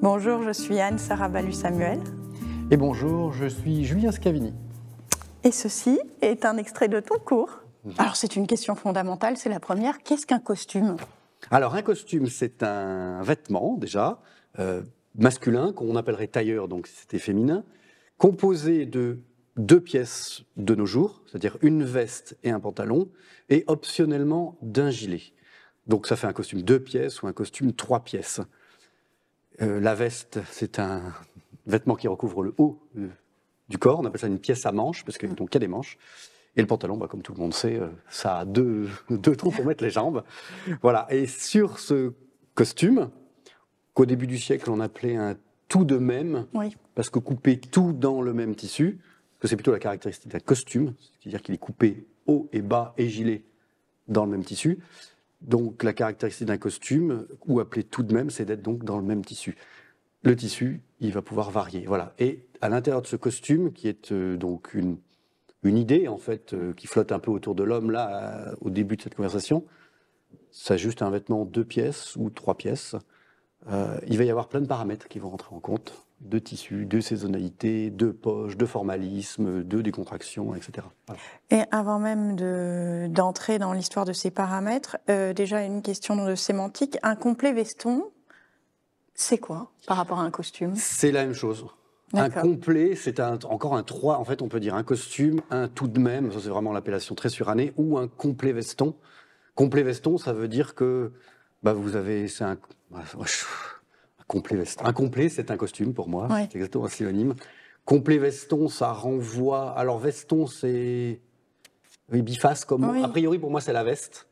Bonjour, je suis Anne Sarah Balu-Samuel. Et bonjour, je suis Julien Scavini. Et ceci est un extrait de ton cours. Alors c'est une question fondamentale, c'est la première. Qu'est-ce qu'un costume Alors un costume, c'est un vêtement déjà, euh, masculin, qu'on appellerait tailleur, donc c'était féminin, composé de deux pièces de nos jours, c'est-à-dire une veste et un pantalon, et optionnellement d'un gilet. Donc ça fait un costume deux pièces ou un costume trois pièces. Euh, la veste, c'est un vêtement qui recouvre le haut euh, du corps. On appelle ça une pièce à manches, parce qu'il ah. y a des manches. Et le pantalon, bah, comme tout le monde sait, euh, ça a deux, deux trous pour mettre les jambes. Voilà. Et sur ce costume, qu'au début du siècle, on appelait un tout de même, parce que coupé tout dans le même tissu, que c'est plutôt la caractéristique d'un costume, c'est-à-dire qu'il est coupé haut et bas et gilet dans le même tissu, donc la caractéristique d'un costume, ou appelé tout de même, c'est d'être donc dans le même tissu. Le tissu, il va pouvoir varier. Voilà. Et à l'intérieur de ce costume, qui est euh, donc une, idée en fait euh, qui flotte un peu autour de l'homme là euh, au début de cette conversation, c'est juste un vêtement deux pièces ou trois pièces. il va y avoir plein de paramètres qui vont rentrer en compte de tissu, de saisonnalité, de poche, de formalisme, de décontraction, etc. Et avant même d'entrer dans l'histoire de ces paramètres, euh, déjà une question de sémantique. Un complet veston, c'est quoi par rapport à un costume C'est la même chose. Un complet, c'est encore un trois. en fait on peut dire un costume, un tout de même, ça c'est vraiment l'appellation très surannée, ou un complet veston. Complet veston, ça veut dire que bah, vous avez... Bah, complet veston. Un complet, c'est un costume pour moi. C'est exactement un synonyme. Complet veston, ça renvoie. Alors, veston, c'est. Oui, biface, comme. A priori, pour moi, c'est la veste.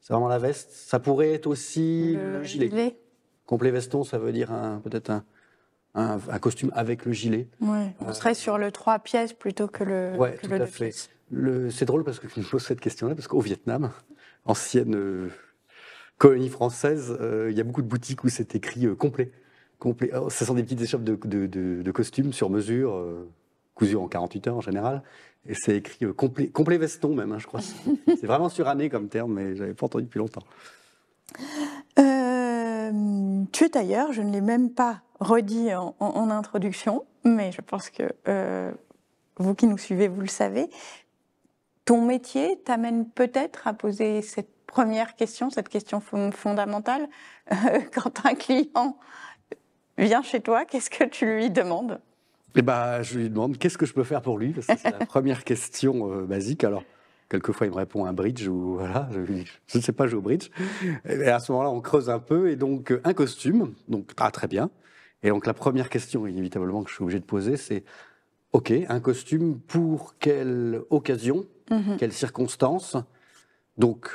C'est vraiment la veste. Ça pourrait être aussi le, gilet. Complet veston, ça veut dire peut-être un, costume avec le gilet. On euh, serait sur le trois pièces plutôt que le. Oui, tout le à fait. C'est drôle parce que je me pose cette question-là, parce qu'au Vietnam, ancienne euh, colonie française, euh, il y a beaucoup de boutiques où c'est écrit euh, complet. complet. sont des petites échoppes de, costumes sur mesure, euh, cousues en 48 heures en général. Et c'est écrit complet, complet veston même, hein, je crois. c'est vraiment suranné comme terme, mais je n'avais pas entendu depuis longtemps. tu es tailleur, je ne l'ai même pas redit en, introduction, mais je pense que vous qui nous suivez, vous le savez. Ton métier t'amène peut-être à poser cette première question, cette question fondamentale. Euh, quand un client vient chez toi, qu'est-ce que tu lui demandes eh ben, je lui demande qu'est-ce que je peux faire pour lui, c'est la première question euh, basique. Alors, quelquefois, il me répond un bridge ou voilà, je ne sais pas jouer au bridge. Et à ce moment-là, on creuse un peu et donc euh, un costume, donc ah très bien. Et donc la première question inévitablement que je suis obligé de poser, c'est ok, un costume pour quelle occasion, mm-hmm. quelle circonstance Donc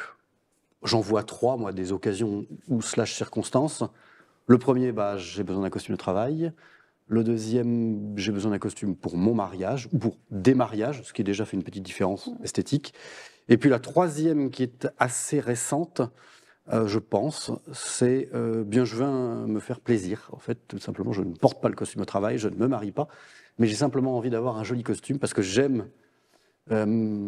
J'en vois trois, moi, des occasions ou slash circonstances. Le premier, bah, j'ai besoin d'un costume de travail. Le deuxième, j'ai besoin d'un costume pour mon mariage ou pour des mariages, ce qui déjà fait une petite différence esthétique. Et puis la troisième, qui est assez récente, euh, je pense, c'est euh, bien je viens me faire plaisir. En fait, tout simplement, je ne porte pas le costume de travail, je ne me marie pas, mais j'ai simplement envie d'avoir un joli costume parce que j'aime euh,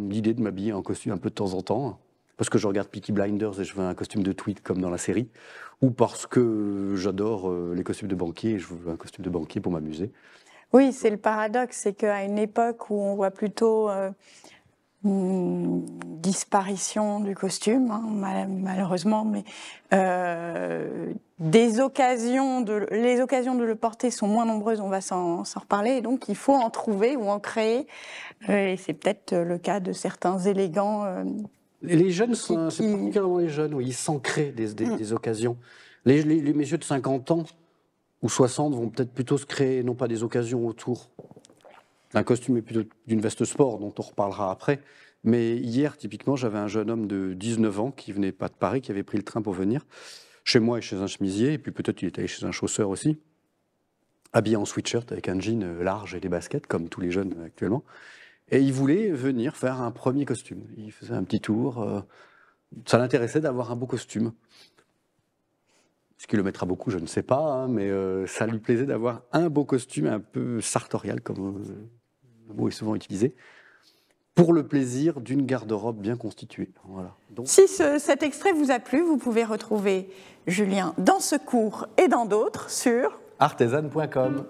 l'idée de m'habiller en costume un peu de temps en temps parce que je regarde Peaky Blinders et je veux un costume de tweed comme dans la série, ou parce que j'adore euh, les costumes de banquier et je veux un costume de banquier pour m'amuser. Oui, c'est le paradoxe, c'est qu'à une époque où on voit plutôt euh, une disparition du costume, hein, malheureusement, mais euh, des occasions de, les occasions de le porter sont moins nombreuses, on va s'en reparler, donc il faut en trouver ou en créer, et c'est peut-être le cas de certains élégants. Les jeunes, sont, c'est particulièrement les jeunes, oui, ils s'en créent mm. des, occasions. Les, messieurs de 50 ans ou 60 vont peut-être plutôt se créer, non pas des occasions autour d'un costume, mais plutôt d'une veste sport, dont on reparlera après. Mais hier, typiquement, j'avais un jeune homme de 19 ans qui venait pas de Paris, qui avait pris le train pour venir chez moi et chez un chemisier, et puis peut-être il est allé chez un chausseur aussi, habillé en sweatshirt avec un jean euh, large et des baskets, comme tous les jeunes actuellement. Et il voulait venir faire un premier costume. Il faisait un petit tour. Euh, ça l'intéressait d'avoir un beau costume. Ce qui le mettra beaucoup, je ne sais pas, hein, mais euh, ça lui plaisait d'avoir un beau costume un peu sartorial, comme euh, le mot est souvent utilisé, pour le plaisir d'une garde-robe bien constituée. Voilà. Donc... Si cet extrait vous a plu, vous pouvez retrouver Julien dans ce cours et dans d'autres sur artesan.com.